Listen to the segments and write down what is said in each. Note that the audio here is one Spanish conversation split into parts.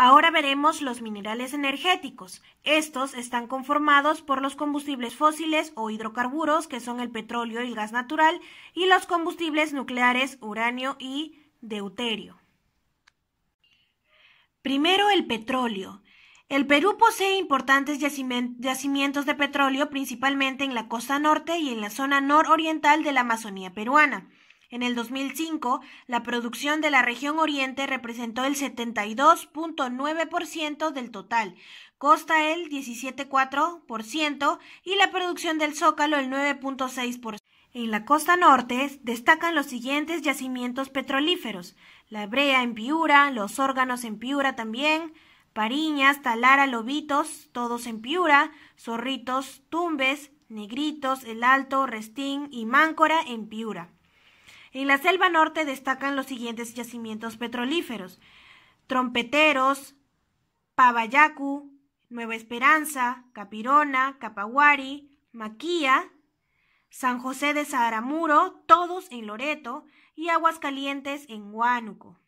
Ahora veremos los minerales energéticos. Estos están conformados por los combustibles fósiles o hidrocarburos, que son el petróleo y el gas natural, y los combustibles nucleares, uranio y deuterio. Primero, el petróleo. El Perú posee importantes yacimientos de petróleo, principalmente en la costa norte y en la zona nororiental de la Amazonía peruana. En el 2005, la producción de la región oriente representó el 72.9% del total, costa el 17.4% y la producción del zócalo el 9.6%. En la costa norte destacan los siguientes yacimientos petrolíferos: la brea en Piura, los órganos en Piura también, Pariñas, Talara, Lobitos, todos en Piura, Zorritos, Tumbes, Negritos, El Alto, Restín y Máncora en Piura. En la selva norte destacan los siguientes yacimientos petrolíferos: Trompeteros, Pabayacu, Nueva Esperanza, Capirona, Capaguari, Maquía, San José de Saramuro, todos en Loreto, y calientes en Huánuco.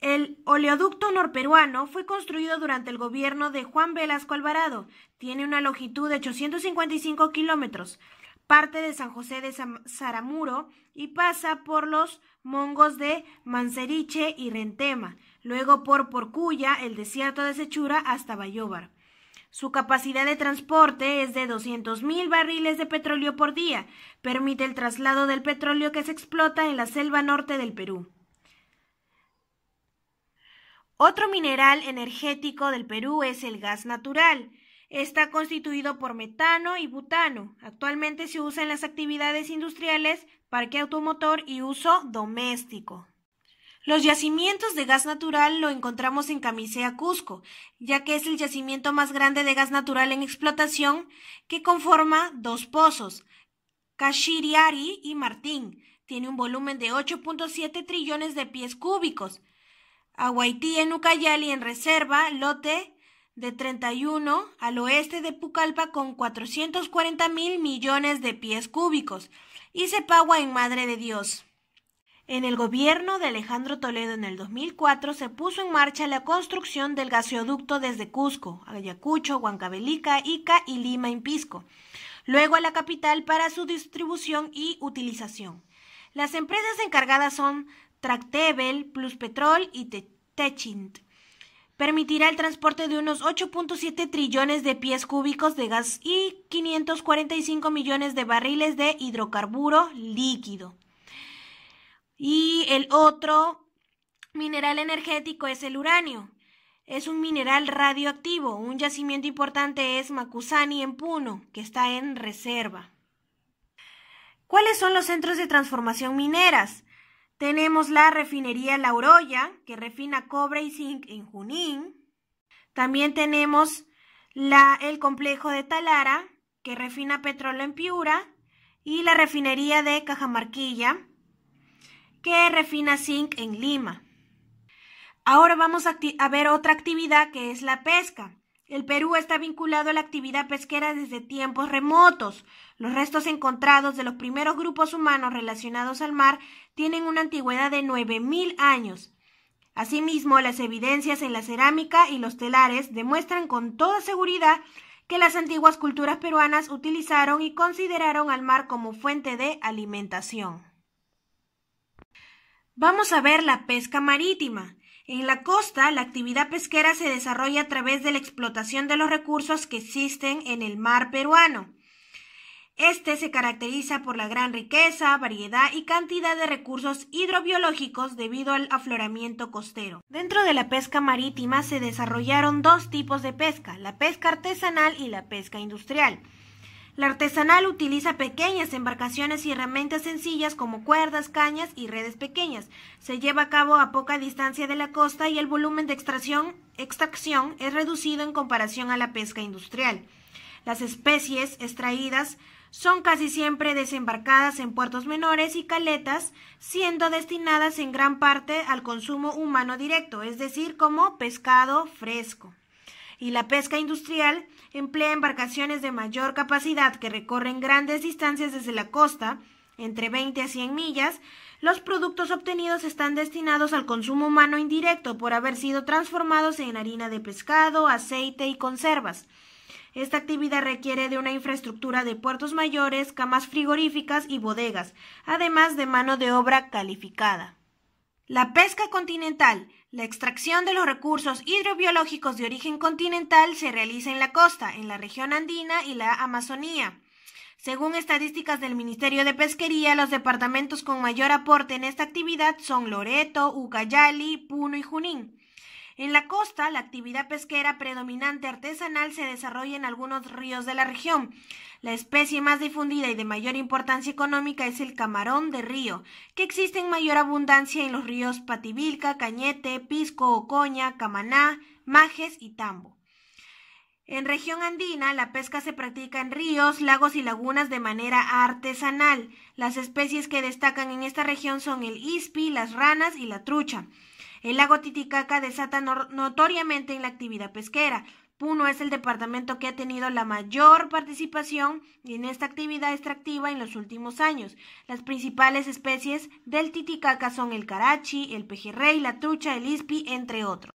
El oleoducto norperuano fue construido durante el gobierno de Juan Velasco Alvarado. Tiene una longitud de 855 kilómetros, parte de San José de Saramuro y pasa por los mongos de Manseriche y Rentema, luego por Porcuya, el desierto de Sechura hasta Bayóvar. Su capacidad de transporte es de 200.000 barriles de petróleo por día. Permite el traslado del petróleo que se explota en la selva norte del Perú. Otro mineral energético del Perú es el gas natural. Está constituido por metano y butano. Actualmente se usa en las actividades industriales, parque automotor y uso doméstico. Los yacimientos de gas natural lo encontramos en Camisea, Cusco, ya que es el yacimiento más grande de gas natural en explotación que conforma dos pozos, Cachiriari y Martín. Tiene un volumen de 8.7 trillones de pies cúbicos. Aguaití en Ucayali en reserva, lote de 31 al oeste de Pucallpa con 440 mil millones de pies cúbicos y se paga en Madre de Dios. En el gobierno de Alejandro Toledo en el 2004 se puso en marcha la construcción del gasoducto desde Cusco, Ayacucho, Huancavelica, Ica y Lima en Pisco, luego a la capital para su distribución y utilización. Las empresas encargadas son Tractebel, Pluspetrol y Techint permitirá el transporte de unos 8.7 trillones de pies cúbicos de gas y 545 millones de barriles de hidrocarburo líquido. Y el otro mineral energético es el uranio. Es un mineral radioactivo. Un yacimiento importante es Makusani en Puno, que está en reserva. ¿Cuáles son los centros de transformación mineras? Tenemos la refinería La que refina cobre y zinc en Junín. También tenemos la, el complejo de Talara, que refina petróleo en Piura. Y la refinería de Cajamarquilla, que refina zinc en Lima. Ahora vamos a ver otra actividad que es la pesca. El Perú está vinculado a la actividad pesquera desde tiempos remotos. Los restos encontrados de los primeros grupos humanos relacionados al mar tienen una antigüedad de 9.000 años. Asimismo, las evidencias en la cerámica y los telares demuestran con toda seguridad que las antiguas culturas peruanas utilizaron y consideraron al mar como fuente de alimentación. Vamos a ver la pesca marítima. En la costa, la actividad pesquera se desarrolla a través de la explotación de los recursos que existen en el mar peruano. Este se caracteriza por la gran riqueza, variedad y cantidad de recursos hidrobiológicos debido al afloramiento costero. Dentro de la pesca marítima se desarrollaron dos tipos de pesca, la pesca artesanal y la pesca industrial. La artesanal utiliza pequeñas embarcaciones y herramientas sencillas como cuerdas, cañas y redes pequeñas. Se lleva a cabo a poca distancia de la costa y el volumen de extracción, es reducido en comparación a la pesca industrial. Las especies extraídas son casi siempre desembarcadas en puertos menores y caletas, siendo destinadas en gran parte al consumo humano directo, es decir, como pescado fresco. Y la pesca industrial emplea embarcaciones de mayor capacidad que recorren grandes distancias desde la costa, entre 20 a 100 millas, los productos obtenidos están destinados al consumo humano indirecto por haber sido transformados en harina de pescado, aceite y conservas. Esta actividad requiere de una infraestructura de puertos mayores, camas frigoríficas y bodegas, además de mano de obra calificada. La pesca continental la extracción de los recursos hidrobiológicos de origen continental se realiza en la costa, en la región andina y la Amazonía. Según estadísticas del Ministerio de Pesquería, los departamentos con mayor aporte en esta actividad son Loreto, Ucayali, Puno y Junín. En la costa, la actividad pesquera predominante artesanal se desarrolla en algunos ríos de la región. La especie más difundida y de mayor importancia económica es el camarón de río, que existe en mayor abundancia en los ríos Pativilca, Cañete, Pisco, Ocoña, Camaná, Majes y Tambo. En región andina, la pesca se practica en ríos, lagos y lagunas de manera artesanal. Las especies que destacan en esta región son el ispi, las ranas y la trucha. El lago Titicaca desata notoriamente en la actividad pesquera. Puno es el departamento que ha tenido la mayor participación en esta actividad extractiva en los últimos años. Las principales especies del Titicaca son el carachi, el pejerrey, la trucha, el ispi, entre otros.